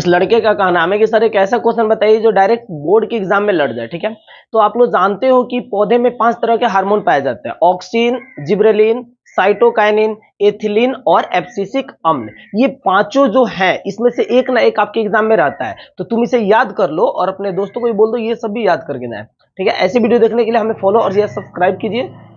इस लड़के का कहना है कि सर एक ऐसा क्वेश्चन बताइए जो डायरेक्ट बोर्ड के एग्जाम में लड़ जाए ठीक है तो आप लोग जानते हो कि पौधे में पांच तरह के हार्मोन पाए जाते हैं ऑक्सीन जिब्रेलिन साइटोकाइनिन एथिलीन और एप्सिसिक अम्ल ये पांचों जो है इसमें से एक ना एक आपके एग्जाम में रहता है तो तुम इसे याद कर लो और अपने दोस्तों को भी बोल दो ये सब भी याद करके जाए ठीक है ऐसी वीडियो देखने के लिए हमें फॉलो और सब्सक्राइब कीजिए